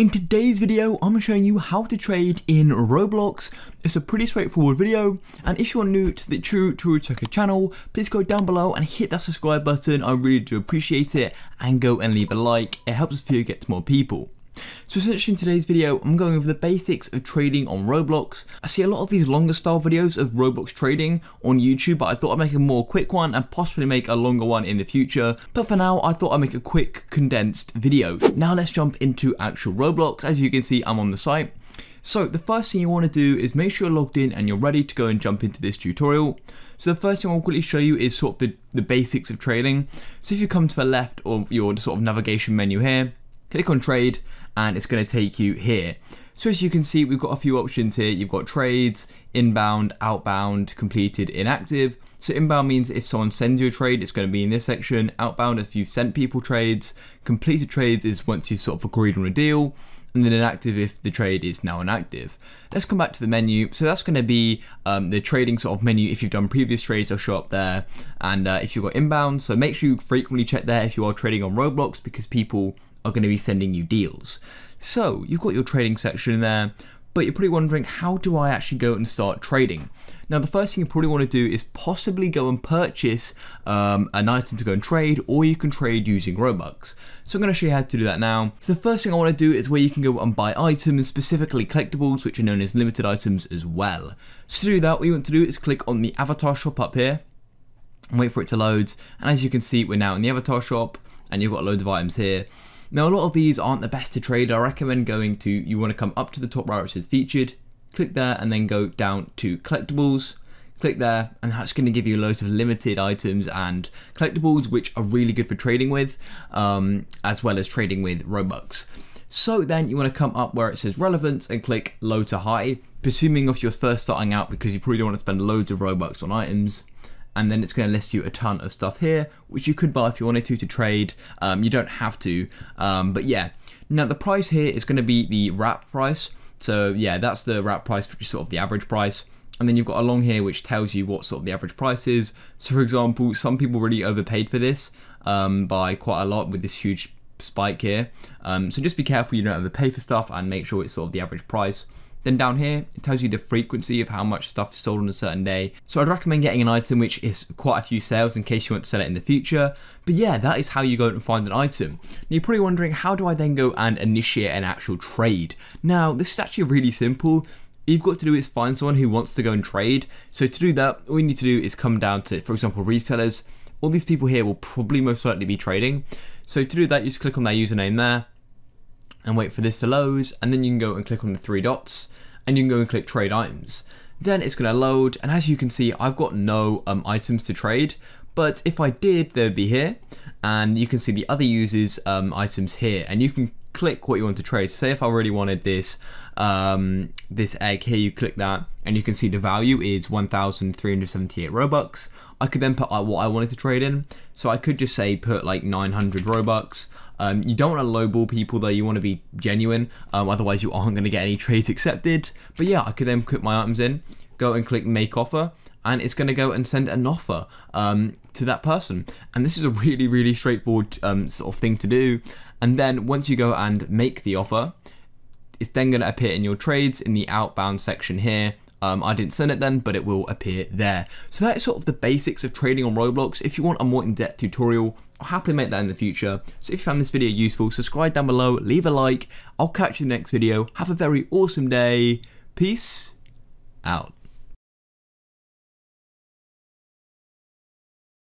In today's video, I'm showing you how to trade in Roblox. It's a pretty straightforward video, and if you're new to the True True Checker channel, please go down below and hit that subscribe button. I really do appreciate it, and go and leave a like. It helps this you get to more people. So essentially in today's video, I'm going over the basics of trading on Roblox. I see a lot of these longer style videos of Roblox trading on YouTube, but I thought I'd make a more quick one and possibly make a longer one in the future. But for now, I thought I'd make a quick condensed video. Now let's jump into actual Roblox. As you can see, I'm on the site. So the first thing you want to do is make sure you're logged in and you're ready to go and jump into this tutorial. So the first thing I'll quickly show you is sort of the, the basics of trading. So if you come to the left or your sort of navigation menu here, click on trade and it's going to take you here. So as you can see, we've got a few options here. You've got trades, inbound, outbound, completed, inactive. So inbound means if someone sends you a trade, it's going to be in this section. Outbound, if you've sent people trades. Completed trades is once you've sort of agreed on a deal and then inactive if the trade is now inactive. Let's come back to the menu. So that's going to be um, the trading sort of menu. If you've done previous trades, they'll show up there. And uh, if you've got inbound, so make sure you frequently check there if you are trading on Roblox because people are going to be sending you deals. So you've got your trading section there but you're probably wondering how do I actually go and start trading? Now, the first thing you probably want to do is possibly go and purchase um, an item to go and trade, or you can trade using Robux. So I'm going to show you how to do that now. So the first thing I want to do is where you can go and buy items, specifically collectibles, which are known as limited items as well. So to do that, what you want to do is click on the avatar shop up here, and wait for it to load. And as you can see, we're now in the avatar shop, and you've got loads of items here. Now a lot of these aren't the best to trade. I recommend going to, you want to come up to the top right which is featured, click there and then go down to collectibles, click there and that's going to give you loads of limited items and collectibles which are really good for trading with um, as well as trading with Robux. So then you want to come up where it says relevance and click low to high, presuming if you're first starting out because you probably don't want to spend loads of Robux on items and then it's going to list you a ton of stuff here, which you could buy if you wanted to to trade. Um, you don't have to, um, but yeah. Now the price here is going to be the wrap price. So yeah, that's the wrap price, which is sort of the average price. And then you've got along here which tells you what sort of the average price is. So for example, some people really overpaid for this um, by quite a lot with this huge spike here. Um, so just be careful you don't overpay for stuff and make sure it's sort of the average price. Then down here, it tells you the frequency of how much stuff is sold on a certain day. So I'd recommend getting an item which is quite a few sales in case you want to sell it in the future. But yeah, that is how you go and find an item. Now you're probably wondering, how do I then go and initiate an actual trade? Now, this is actually really simple you've got to do is find someone who wants to go and trade. So to do that, all you need to do is come down to, for example, resellers. All these people here will probably most likely be trading. So to do that, you just click on their username there and wait for this to load and then you can go and click on the three dots and you can go and click trade items. Then it's going to load and as you can see I've got no um, items to trade but if I did they'd be here and you can see the other users um, items here and you can click what you want to trade. Say if I really wanted this um, this egg here, you click that and you can see the value is 1,378 Robux. I could then put like, uh, what I wanted to trade in. So I could just say put like 900 Robux. Um, you don't want to lowball people though, you want to be genuine. Um, otherwise you aren't going to get any trades accepted. But yeah, I could then put my items in, go and click make offer and it's going to go and send an offer um, to that person. And this is a really, really straightforward um, sort of thing to do. And then once you go and make the offer, it's then going to appear in your trades in the outbound section here. Um, I didn't send it then, but it will appear there. So that is sort of the basics of trading on Roblox. If you want a more in-depth tutorial, I'll happily make that in the future. So if you found this video useful, subscribe down below, leave a like. I'll catch you in the next video. Have a very awesome day. Peace out.